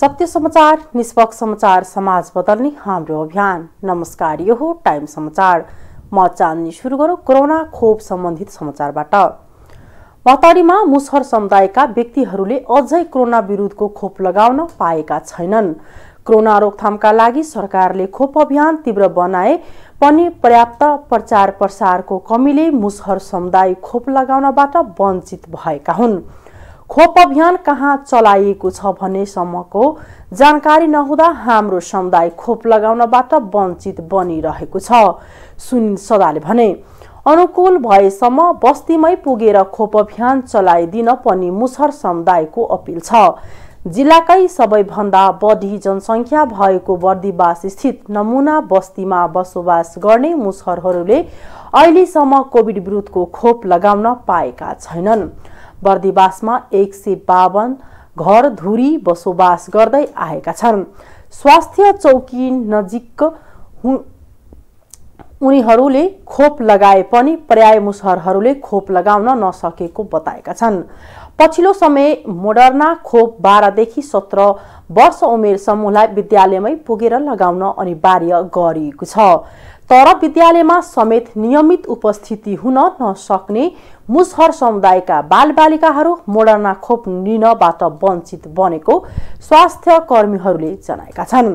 सत्य समाचार निष्पक्ष समाचार समाज बदल्ने हाम्रो अभियान नमस्कार यो हो टाइम समाचार म चाँदनी सुरु गरौँ कोरोना खोप सम्बन्धित समाचारबाट भतारीमा मुसहर समुदायका व्यक्तिहरूले अझै कोरोना विरुद्धको खोप लगाउन पाएका छैनन् कोरोना रोकथामका लागि सरकारले खोप अभियान तीव्र बनाए पनि पर्याप्त प्रचार प्रसारको कमीले मुसहर समुदाय खोप लगाउनबाट वञ्चित भएका हुन् खोप अभियान कहाँ चलाइएको छ भन्नेसम्मको जानकारी नहुँदा हाम्रो समुदाय खोप लगाउनबाट वञ्चित बनिरहेको छ सुनिल सदाले भने अनुकूल भएसम्म बस्तीमै पुगेर खोप अभियान चलाइदिन पनि मुसर समुदायको अपिल छ जिल्लाकै सबैभन्दा बढी जनसङ्ख्या भएको बर्दीवास स्थित नमुना बस्तीमा बसोबास गर्ने मुसरहरूले अहिलेसम्म कोभिड विरुद्धको खोप लगाउन पाएका छैनन् बर्दिवासमा एक सय बावन घर धुरी बसोबास गर्दै आएका छन् स्वास्थ्य चौकी नजिक उनीहरूले खोप लगाए पनि पर्याय मुसहरहरूले खोप लगाउन नसकेको बताएका छन् पछिल्लो समय मोडर्ना खोप बाह्रदेखि सत्र वर्ष उमेर समूहलाई विद्यालयमै पुगेर लगाउन अनिवार्य गरिएको छ तर विद्यालयमा समेत नियमित उपस्थिति हुन नसक्ने मुसहर समुदायका बालबालिकाहरू मोडर्ना खोप लिनबाट वञ्चित बनेको स्वास्थ्य कर्मीहरूले जनाएका छन्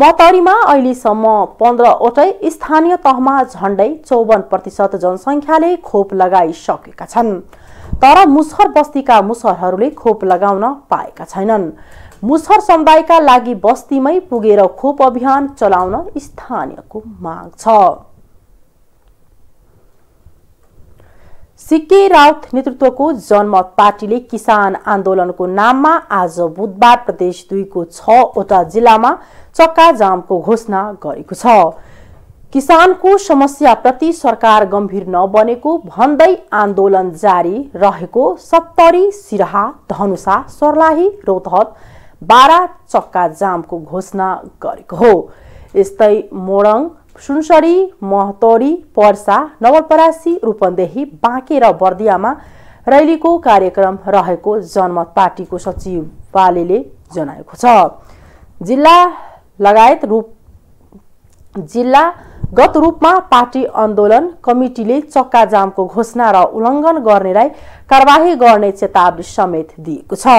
मतरीमा अहिलेसम्म पन्ध्रवटै स्थानीय तहमा झण्डै चौवन प्रतिशत जनसङ्ख्याले खोप लगाइसकेका छन् तर मुसहर बस्तीका मुसहरहरूले खोप लगाउन पाएका छैनन् मुसहर समुदायका लागि बस्तीमै पुगेर खोप अभियान चलाउन स्थानीयको माग छ सिके राउत नेतृत्वको जनमत पार्टीले किसान आन्दोलनको नाममा आज बुधबार प्रदेश दुईको छवटा जिल्लामा जामको घोषणा गरेको छ किसानको समस्याप्रति सरकार गम्भीर नबनेको भन्दै आन्दोलन जारी रहेको सप्तरी सिराहा धनुषा सर्लाही रौतहत बाह्र चक्का जामको घोषणा गरेको हो यस्तै मोरङ सुनसरी महतोरी पर्सा नवलपरासी रूपन्देही बाँके र बर्दियामा रैलीको कार्यक्रम रहेको जनमत पार्टीको सचिवालयले जनाएको छ जिल्ला लगायत रूप जिल्ला गत रूपमा पार्टी आन्दोलन कमिटीले चक्का जामको घोषणा र उल्लङ्घन गर्नेलाई कारवाही गर्ने चेतावनी समेत दिएको छ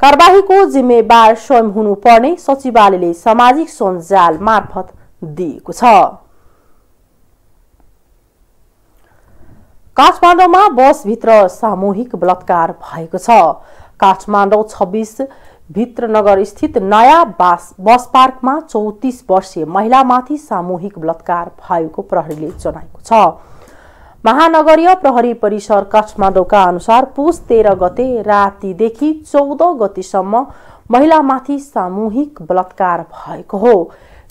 कार्यवाहीको जिम्मेवार स्वयं हुनुपर्ने सचिवालयले सामाजिक सञ्जाल मार्फत दिएको छ काठमाडौँमा बसभित्र सामूहिक बलात्कार भएको छ काठमाडौँ छब्बिस भित्रनगर स्थित नयाँ बास बस पार्कमा चौतिस वर्षीय महिलामाथि सामूहिक बलात्कार भएको प्रहरीले जनाएको छ महानगरीय प्रहरी परिसर काठमाडौँका अनुसार पुस तेह्र गते रातिदेखि चौध गतिसम्म महिलामाथि सामूहिक बलात्कार भएको हो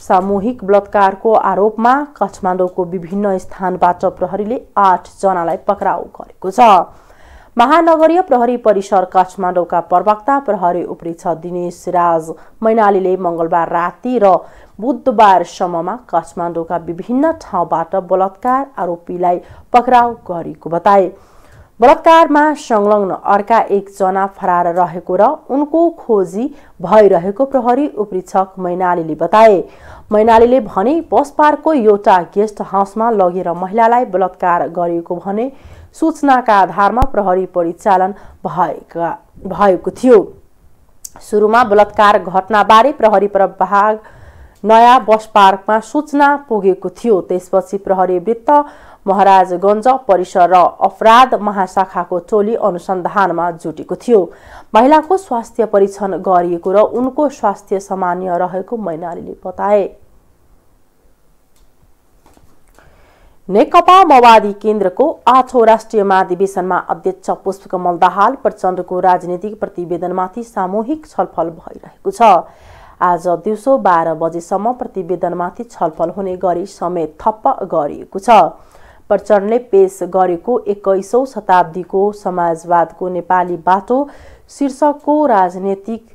सामूहिक बलात्कारको आरोपमा काठमाडौँको विभिन्न स्थानबाट प्रहरीले जनालाई पक्राउ गरेको छ महानगरीय प्रहरी परिसर काठमाडौँका प्रवक्ता प्रहरी उपेक्षा दिनेश राज मैनालीले मङ्गलबार राति र बुधबार सम्ममा काठमाडौँका विभिन्न ठाउँबाट बलात्कार आरोपीलाई पक्राउ गरेको बताए बलात्कारमा संलग्न अर्का एकजना फरार रहेको र उनको खोजी भइरहेको प्रहरी उपरीक्षक मैनालीले बताए मैनालीले भने बस पार्कको एउटा गेस्ट हाउसमा लगेर महिलालाई बलात्कार गरिएको भने सूचनाका आधारमा प्रहरी परिचालन भएका भएको थियो सुरुमा बलात्कार घटनाबारे प्रहरी प्रभाग नयाँ बस पार्कमा सूचना पुगेको थियो त्यसपछि प्रहरी वृत्त महाराजगञ्ज परिसर र अपराध महाशाखाको टोली अनुसन्धानमा जुटेको थियो महिलाको स्वास्थ्य परीक्षण गरिएको र उनको स्वास्थ्य सामान्य रहेको मैनालीले बताए नेकपा माओवादी केन्द्रको आठौँ राष्ट्रिय महाधिवेशनमा अध्यक्ष पुष्पकमल दाहाल प्रचण्डको राजनीतिक प्रतिवेदनमाथि सामूहिक छलफल भइरहेको छ आज दिउँसो बाह्र बजीसम्म प्रतिवेदनमाथि छलफल हुने गरी समय थप्प गरिएको छ प्रचण्डले पेश गरेको एक्काइसौँ शताब्दीको समाजवादको नेपाली बाटो शीर्षकको राजनैतिक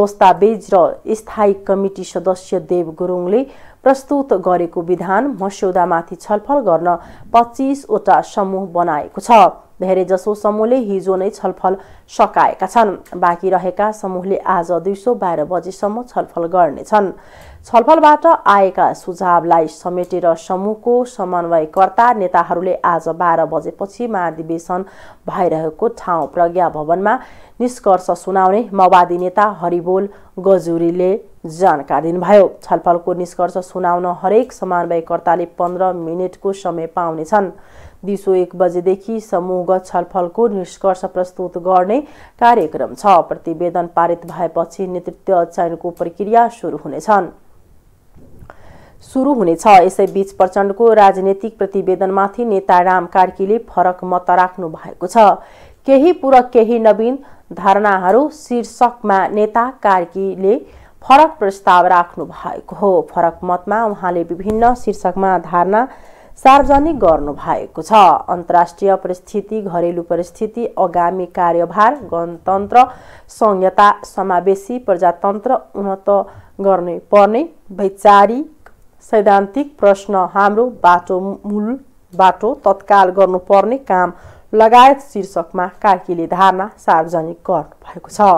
दस्तावेज र स्थायी कमिटी सदस्य देव गुरुङले प्रस्तुत गरेको विधान मस्यौदामाथि छलफल गर्न पच्चिसवटा समूह बनाएको छ धेरैजसो समूहले हिजो नै छलफल सकाएका छन् बाँकी रहेका समूहले आज दुई बाह्र बजीसम्म छलफल गर्नेछन् छलफलबाट आएका सुझावलाई समेटेर समूहको समन्वयकर्ता नेताहरूले आज बाह्र बजेपछि महाधिवेशन भइरहेको ठाउँ प्रज्ञा भवनमा निष्कर्ष सुनाउने माओवादी नेता हरिबोल गजुरीले जानकारी दिनुभयो छलफलको निष्कर्ष सुनाउन हरेक समन्वयकर्ताले पन्ध्र मिनटको समय पाउनेछन् दिउँसो एक बजेदेखि समूहगत छलफलको निष्कर्ष प्रस्तुत गर्ने कार्यक्रम छ प्रतिवेदन पारित भएपछि नेतृत्व चयनको प्रक्रिया सुरु हुनेछन् सुरु हुनेछ यसैबीच प्रचण्डको राजनैतिक प्रतिवेदनमाथि नेता राम कार्कीले फरक मत राख्नु भएको छ केही पूरक केही नवीन धारणाहरू शीर्षकमा नेता कार्कीले फरक प्रस्ताव राख्नु भएको हो फरक मतमा उहाँले विभिन्न शीर्षकमा धारणा सार्वजनिक गर्नु भएको छ अन्तर्राष्ट्रिय परिस्थिति घरेलु परिस्थिति आगामी कार्यभार गणतन्त्र संहिता समावेशी प्रजातन्त्र उन्नत गर्ने पर्ने वैचारिक सैद्धान्तिक प्रश्न हाम्रो बाटो मूल बाटो तत्काल गर्नुपर्ने काम लगायत शीर्षकमा कार्कीले धारणा सार्वजनिक गर्नु भएको छ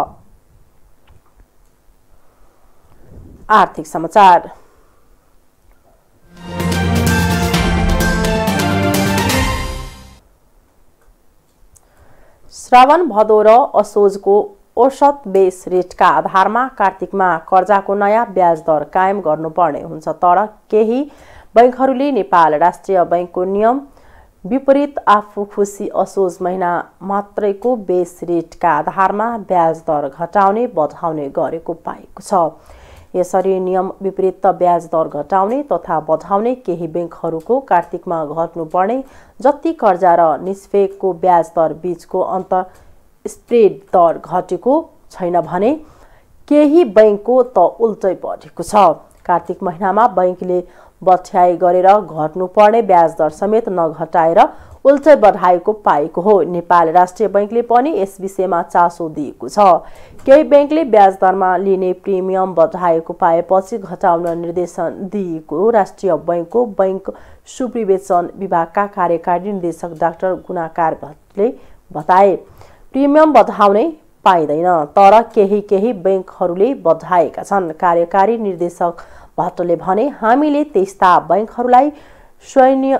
आर्थिक समाचार श्रावण भदौ र असोजको औसत बेस रेटका आधारमा कार्तिकमा कर्जाको नयाँ ब्याज दर कायम गर्नुपर्ने हुन्छ तर केही बैङ्कहरूले नेपाल राष्ट्रिय बैङ्कको नियम विपरीत आफू खुसी असोज महिना मात्रैको बेस रेटका आधारमा ब्याज दर घटाउने बढाउने गरेको पाएको छ यसरी नियम विपरीत ब्याज दर घटाउने तथा बढाउने केही ब्याङ्कहरूको कार्तिकमा घट्नुपर्ने जति कर्जा र निष्फेकको ब्याज दर बीचको अन्त स्प्रेड दर घटेको छैन भने केही बैङ्कको त उल्टै बढेको छ कार्तिक महिनामा बैङ्कले बठ्याई गरेर घट्नुपर्ने ब्याजदर समेत नघटाएर उल्टै बढाएको पाएको हो नेपाल राष्ट्रिय बैङ्कले पनि यस विषयमा चासो दिएको छ केही ब्याङ्कले ब्याजदरमा लिने प्रिमियम बढाएको पाएपछि घटाउन निर्देशन दिएको राष्ट्रिय बैङ्कको बैङ्क सुप्रिवेचन विभागका कार्यकारी निर्देशक डाक्टर गुणाकार भट्टले बताए प्रिमियम बढाउनै पाइँदैन तर केही केही ब्याङ्कहरूले बढाएका छन् कार्यकारी निर्देशक भट्टले भने हामीले त्यस्ता बैङ्कहरूलाई सैन्य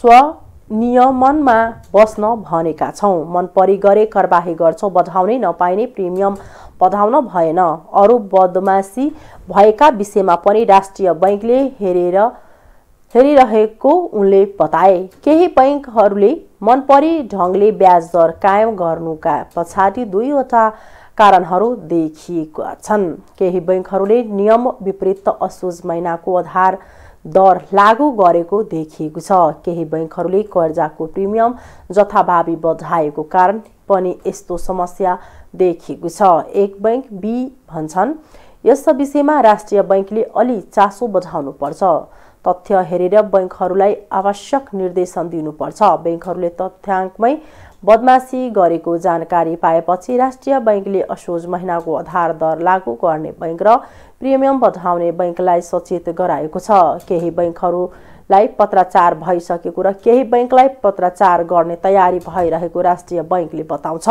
स्वनियमनमा बस्न भनेका छौँ मनपरी गरे करबाही गर्छौँ बधाउने नपाइने प्रिमियम बधाउन भएन अरू बदमासी भएका विषयमा पनि राष्ट्रिय बैङ्कले हेरेर हेरिरहेको उनले बताए केही बैङ्कहरूले मनपरी ढङ्गले ब्याज दर कायम गर्नुका पछाडि दुईवटा कारणहरू देखिएका छन् केही बैङ्कहरूले नियम विपरीत असोज महिनाको आधार दर लागू गरेको देखिएको छ केही बैङ्कहरूले कर्जाको प्रिमियम जथाभावी बढाएको कारण पनि यस्तो समस्या देखिएको छ एक बैङ्क बी भन्छन् यस विषयमा राष्ट्रिय बैङ्कले अलि चासो बढाउनुपर्छ तथ्य हेरेर बैङ्कहरूलाई आवश्यक निर्देशन दिनुपर्छ बैङ्कहरूले तथ्याङ्कमै बदमासी गरेको जानकारी पाएपछि राष्ट्रिय बैङ्कले असोज महिनाको आधार दर लागू गर्ने बैङ्क र प्रिमियम बढाउने बैङ्कलाई सचेत गराएको छ केही लाई पत्राचार भइसकेको र केही बैङ्कलाई पत्राचार गर्ने तयारी भइरहेको राष्ट्रिय बैङ्कले बताउँछ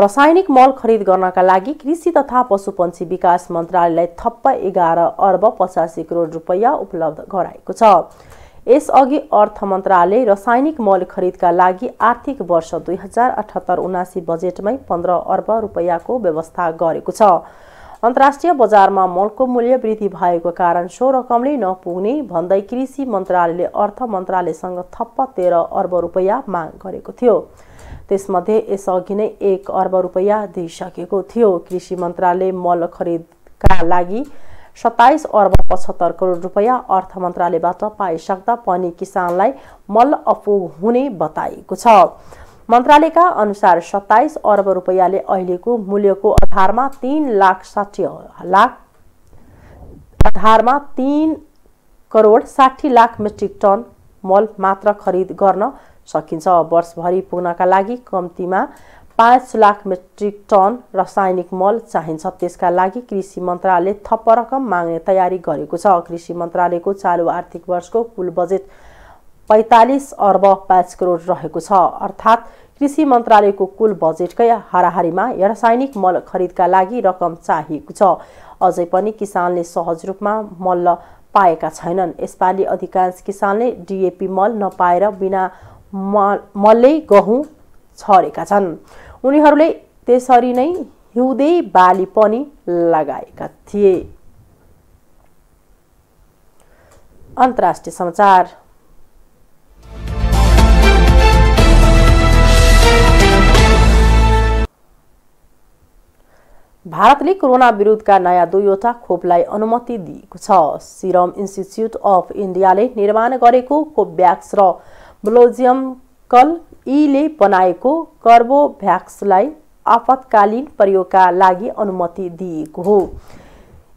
रसायनिक मल खरिद गर्नका लागि कृषि तथा पशुपन्छी विकास मन्त्रालयलाई थप्प एघार अर्ब पचासी करोड रुपियाँ उपलब्ध गराएको छ यसअघि अर्थ मन्त्रालय रासायनिक मल खरिदका लागि आर्थिक वर्ष दुई हजार अठहत्तर उनासी बजेटमै पन्ध्र अर्ब रुपियाँको व्यवस्था गरेको छ अन्तर्राष्ट्रिय बजारमा मलको मूल्य वृद्धि भएको कारण सो रकमले नपुग्ने भन्दै कृषि मन्त्रालयले अर्थ मन्त्रालयसँग थप्प तेह्र अर्ब रुपियाँ माग गरेको थियो त्यसमध्ये यसअघि नै एक अर्ब रुपियाँ दिइसकेको थियो कृषि मन्त्रालय मल खरिदका लागि सत्ताइस अर्ब पचहत्तर करोड रुपियाँ अर्थ मन्त्रालयबाट पाइसक्दा पनि किसानलाई मल अपुग हुने बताएको छ मन्त्रालयका अनुसार सत्ताइस अर्ब रुपियाँले अहिलेको मूल्यको आधारमा तिन लाख साठी लाख आधारमा तिन करोड साठी लाख मेट्रिक टन मल मात्र खरिद गर्न सकिन्छ वर्षभरि पुग्नका लागि कम्तीमा पाँच लाख मेट्रिक टन रासायनिक मल चाहिन्छ त्यसका लागि कृषि मन्त्रालयले थप रकम माग्ने तयारी गरेको छ कृषि मन्त्रालयको चालु आर्थिक वर्षको कुल बजेट पैँतालिस अर्ब पाँच करोड रहेको छ अर्थात् कृषि मन्त्रालयको कुल बजेटकै हाराहारीमा रासायनिक मल खरिदका लागि रकम चाहिएको छ अझै पनि किसानले सहज रूपमा मल पाएका छैनन् यसपालि अधिकांश किसानले डिएपी मल नपाएर बिना मलै गहुँ छरेका छन् उनीहरूले त्यसरी नै हिउँदै बाली पनि लगाएका थिए अन्तर्राष्ट्रिय समाचार भारतले कोरोना विरुद्धका नयाँ दुईवटा खोपलाई अनुमति दिएको छ सिरम इन्स्टिच्युट अफ इन्डियाले निर्माण गरेको कोभ्याक्स र कल। यीले बनाएको कर्बोभ्याक्सलाई आपतकालीन प्रयोगका लागि अनुमति दिएको हो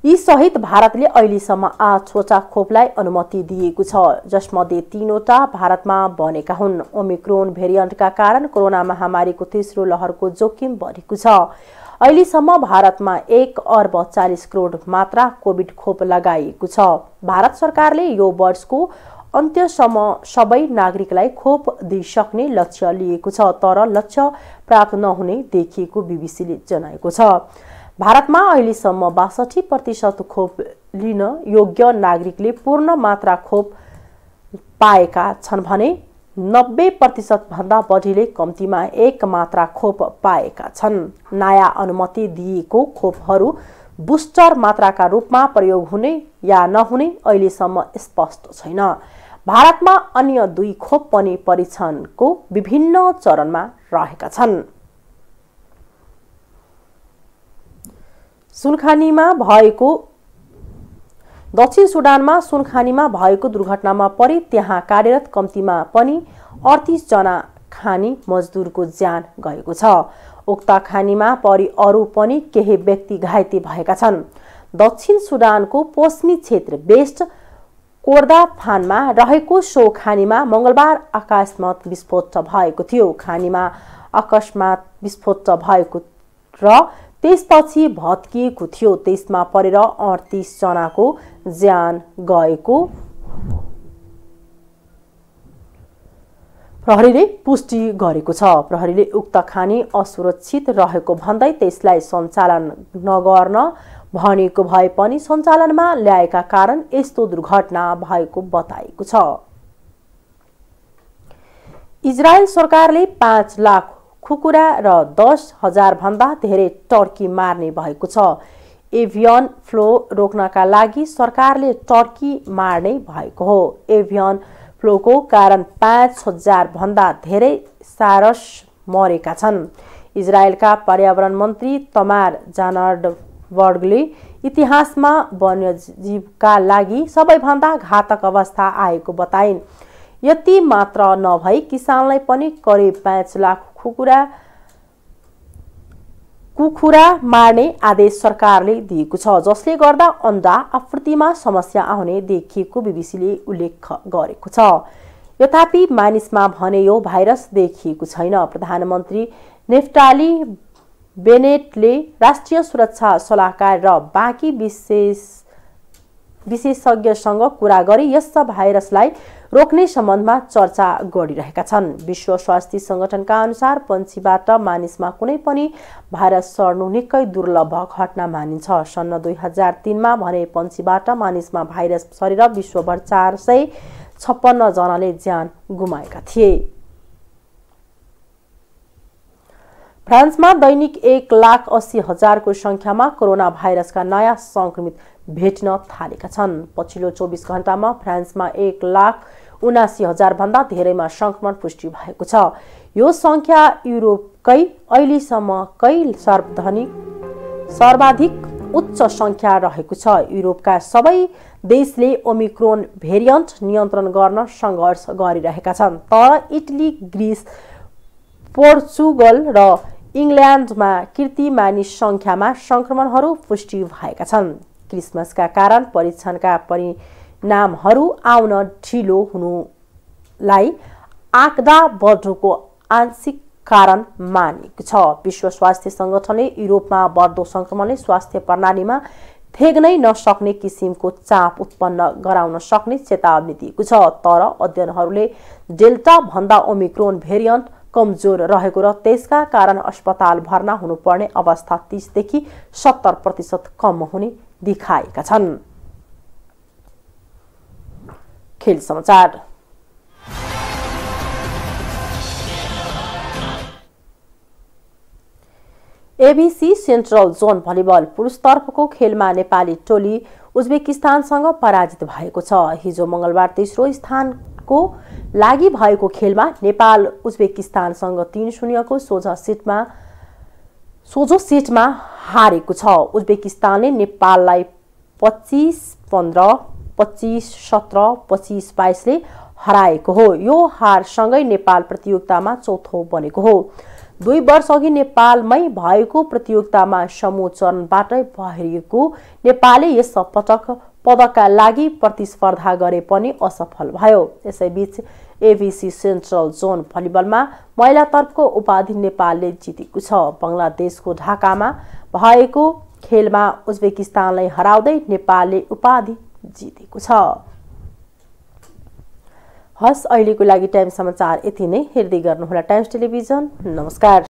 यी सहित भारतले अहिलेसम्म आ छोटा खोपलाई अनुमति दिएको छ जसमध्ये तीनवटा भारतमा बनेका हुन् ओमिक्रोन भेरिएन्टका कारण कोरोना महामारीको तेस्रो लहरको जोखिम बढेको छ अहिलेसम्म भारतमा एक अर्ब चालिस करोड मात्रा कोभिड खोप लगाइएको छ भारत सरकारले यो वर्षको अन्त्यसम्म सबै नागरिकलाई खोप दिइसक्ने लक्ष्य लिएको छ तर लक्ष्य प्राप्त नहुने देखिएको बिबिसीले जनाएको छ भारतमा अहिलेसम्म बासठी प्रतिशत खोप लिन योग्य नागरिकले पूर्ण मात्रा खोप पाएका छन् भने नब्बे प्रतिशतभन्दा बढीले कम्तीमा एक मात्रा खोप पाएका छन् नयाँ अनुमति दिएको खोपहरू बुस्टर मात्राका रूपमा प्रयोग हुने या नहुने अहिलेसम्म स्पष्ट छैन भारतमा अन्य दुई खोप पनि परीक्षणको विभिन्न चरणमा रहेका छन् सुनखानीमा भएको दक्षिण सुडानमा सुनखानीमा भएको दुर्घटनामा परि त्यहाँ कार्यरत कम्तीमा पनि अडतिसजना खानी मजदुरको ज्यान गएको छ उक्त खानीमा परि अरू पनि केही व्यक्ति घाइते भएका छन् दक्षिण सुडानको पश्चिमी क्षेत्र बेस्ट कोर्दा फानमा रहेको सो खानीमा मङ्गलबार आकस्मात विस्फोट भएको थियो खानीमा अकस्मात विस्फोट भएको र त्यसपछि भत्किएको थियो त्यसमा परेर अडतिसजनाको ज्यान गएको प्रहरीले पुष्टि गरेको छ प्रहरीले उक्त खानी असुरक्षित रहेको भन्दै त्यसलाई सञ्चालन नगर्न भनेको भए पनि सञ्चालनमा ल्याएका कारण यस्तो दुर्घटना भएको बताएको छ इजरायल सरकारले पाँच लाख खुकुरा र दस भन्दा धेरै टर्की मार्ने भएको छ एभियन फ्लो रोक्नका लागि सरकारले टर्की मार्ने भएको हो एभियन फ्लोको कारण पाँच भन्दा धेरै सारस मरेका छन् इजरायलका पर्यावरण मन्त्री तमार जानर्ड वर्गले इतिहासमा वन्यजीवका लागि सबैभन्दा घातक अवस्था आएको बताइन् यति मात्र नभई किसानलाई पनि करिब पाँच लाख कुखुरा कुखुरा मार्ने आदेश सरकारले दिएको छ जसले गर्दा अन्डा आपूर्तिमा समस्या आउने देखिएको बिबिसीले उल्लेख गरेको छ यथापि मानिसमा भने यो भाइरस देखिएको छैन प्रधानमन्त्री नेफ्टाली बेनेटले राष्ट्रिय सुरक्षा सल्लाहकार र बाँकी विशेष विशेषज्ञसँग कुरा गरी यस भाइरसलाई रोक्ने सम्बन्धमा चर्चा गरिरहेका छन् विश्व स्वास्थ्य सङ्गठनका अनुसार पन्छीबाट मानिसमा कुनै पनि भाइरस सर्नु निकै दुर्लभ घटना मानिन्छ सन् दुई हजार तिनमा भने पन्छीबाट मानिसमा भाइरस सरेर विश्वभर चार सय छप्पन्नजनाले ज्यान गुमाएका थिए फ्रान्समा दैनिक एक लाख अस्सी हजारको सङ्ख्यामा कोरोना भाइरसका नयाँ सङ्क्रमित भेट्न थालेका छन् पछिल्लो चौबिस घण्टामा फ्रान्समा एक लाख उनासी हजारभन्दा धेरैमा सङ्क्रमण पुष्टि भएको छ यो सङ्ख्या युरोपकै अहिलेसम्मकै सर्वधनी सर्वाधिक उच्च सङ्ख्या रहेको छ युरोपका सबै देशले ओमिक्रोन भेरियन्ट नियन्त्रण गर्न सङ्घर्ष गरिरहेका छन् तर इटली ग्रिस पोर्चुगल र इङ्ल्यान्डमा कृति मानिस सङ्ख्यामा सङ्क्रमणहरू पुष्टि भएका छन् क्रिसमसका कारण परीक्षणका परिणामहरू आउन ढिलो हुनुलाई आँक्दा बढ्नुको आंशिक कारण मानेको छ विश्व स्वास्थ्य सङ्गठनले युरोपमा बढ्दो सङ्क्रमणले स्वास्थ्य प्रणालीमा फेग्नै नसक्ने किसिमको चाप उत्पन्न गराउन सक्ने चेतावनी दिएको छ तर अध्ययनहरूले डेल्टा भन्दा ओमिक्रोन भेरियन्ट कमजोर रहेको र त्यसका कारण अस्पताल भर्ना हुनुपर्ने अवस्था तिसदेखि सत्तर प्रतिशत कम हुने देखाएका छन् खेल समाचार एबिसी सेन्ट्रल जोन भलिबल पुरुषतर्फको खेलमा नेपाली टोली उज्बेकिस्तानसँग पराजित भएको छ हिजो मंगलबार तेस्रो स्थान को लागि भएको खेलमा नेपाल उज्बेकिस्तानसँग तिन शून्यको सोझ सिटमा सोझो सिटमा हारेको छ उज्बेकिस्तानले नेपाललाई पच्चिस पन्ध्र पच्चिस सत्र पच्चिस बाइसले हराएको हो यो हारसँगै नेपाल प्रतियोगितामा चौथो बनेको हो दुई वर्षअघि नेपालमै भएको प्रतियोगितामा समूह चरणबाटै बाहिरिएको नेपालले यस पटक पदकका लागि प्रतिस्पर्धा गरे पनि असफल भयो यसैबीच एबिसी सेन्ट्रल जोन भलिबलमा महिलातर्फको उपाधि नेपालले जितेको छ बङ्गलादेशको ढाकामा भएको खेलमा उज्बेकिस्तानलाई हराउँदै नेपालले उपाधि जितेको छ हस् अहिलेको लागि टाइम समाचार यति नै हेर्दै गर्नुहोला टाइम्स टेलिभिजन नमस्कार